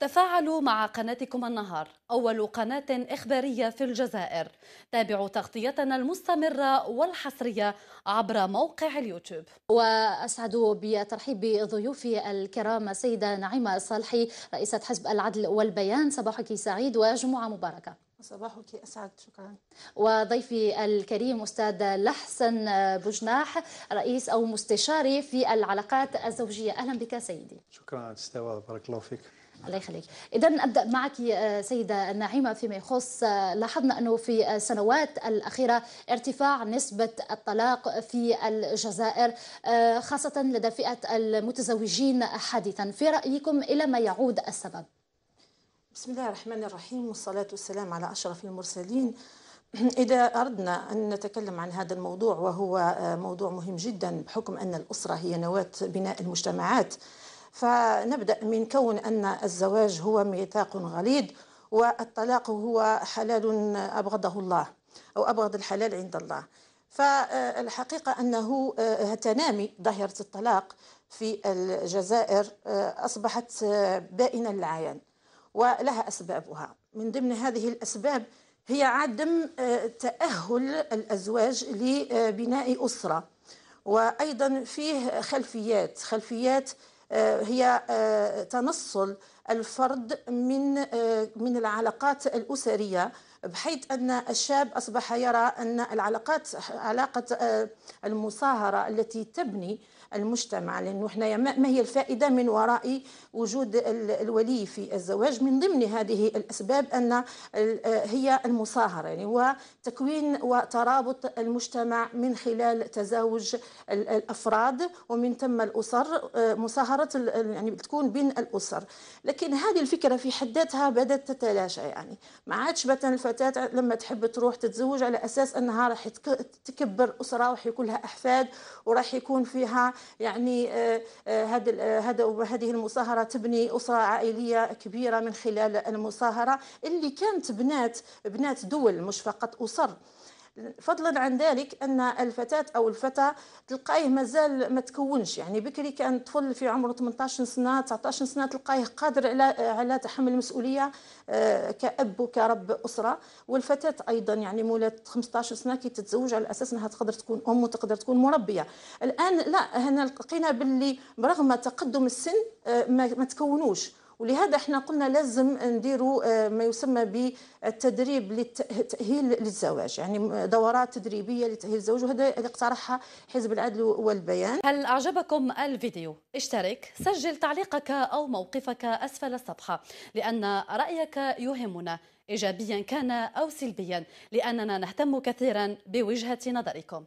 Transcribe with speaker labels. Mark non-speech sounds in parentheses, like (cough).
Speaker 1: تفاعلوا مع قناتكم النهار أول قناة إخبارية في الجزائر تابعوا تغطيتنا المستمرة والحصرية عبر موقع اليوتيوب
Speaker 2: وأسعد بترحيب بضيوفي الكرام السيدة نعيمة الصالحي رئيسة حزب العدل والبيان صباحك سعيد وجمعة مباركة صباحك اسعد شكرا وضيفي الكريم استاذ لحسن بجناح رئيس او مستشاري في العلاقات الزوجيه اهلا بك سيدي شكرا أستاذ بارك الله فيك الله يخليك إذا أبدأ معك سيدة نعيمة فيما يخص لاحظنا أنه في السنوات الأخيرة ارتفاع نسبة الطلاق في الجزائر آه، خاصة لدى فئة المتزوجين حديثا في رأيكم إلى ما يعود السبب
Speaker 3: بسم الله الرحمن الرحيم والصلاة والسلام على أشرف المرسلين (clears throat) إذا أردنا أن نتكلم عن هذا الموضوع وهو آه، موضوع مهم جدا بحكم أن الأسرة هي نواة بناء المجتمعات فنبدأ من كون أن الزواج هو ميثاق غليظ والطلاق هو حلال أبغضه الله أو أبغض الحلال عند الله فالحقيقة أنه آه، تنامي ظاهرة الطلاق في الجزائر آه، أصبحت آه، بائنا العيان ولها أسبابها من ضمن هذه الأسباب هي عدم تأهل الأزواج لبناء أسرة وأيضا فيه خلفيات خلفيات آه، هي آه، تنصل الفرد من آه، من العلاقات الاسريه بحيث أن الشاب أصبح يرى أن العلاقات علاقة آه، المصاهرة التي تبني المجتمع لأنه إحنا ما هي الفائدة من وراء وجود الولي في الزواج من ضمن هذه الأسباب أن آه، هي المصاهرة يعني وتكوين وترابط المجتمع من خلال تزاوج الأفراد ومن ثم الأسر آه، مصاهرة يعني بتكون بين الأسر لكن هذه الفكرة في حد ذاتها بدأت تتلاشى يعني ما عادش مثلا الفتاة لما تحب تروح تتزوج على أساس أنها راح تكبر أسرة وراح يكون لها أحفاد وراح يكون فيها يعني آه، آه، آه، هذه المصاهرة تبني أسرة عائلية كبيرة من خلال المصاهرة اللي كانت بنات بنات دول مش فقط أسر فضلا عن ذلك ان الفتاه او الفتى تلقايه مازال ما تكونش يعني بكري كان طفل في عمره 18 سنه 19 سنه تلقايه قادر على على تحمل المسؤوليه آه، كاب وكرب اسره والفتاه ايضا يعني مولات 15 سنه كي تتزوج على اساس انها تقدر تكون ام وتقدر تكون مربيه الان لا هنا لقينا باللي برغم تقدم السن آه، ما تكونوش ولهذا احنا قلنا لازم نديروا آه، ما يسمى بالتدريب للتاهيل للزواج يعني دورات تدريبيه لتاهيل الزواج وهذا اللي اقترحها حزب العدل والبيان هل
Speaker 1: اعجبكم الفيديو اشترك سجل تعليقك او موقفك اسفل الصفحه لان رايك يهمنا ايجابيا كان او سلبيا لاننا نهتم كثيرا بوجهه نظركم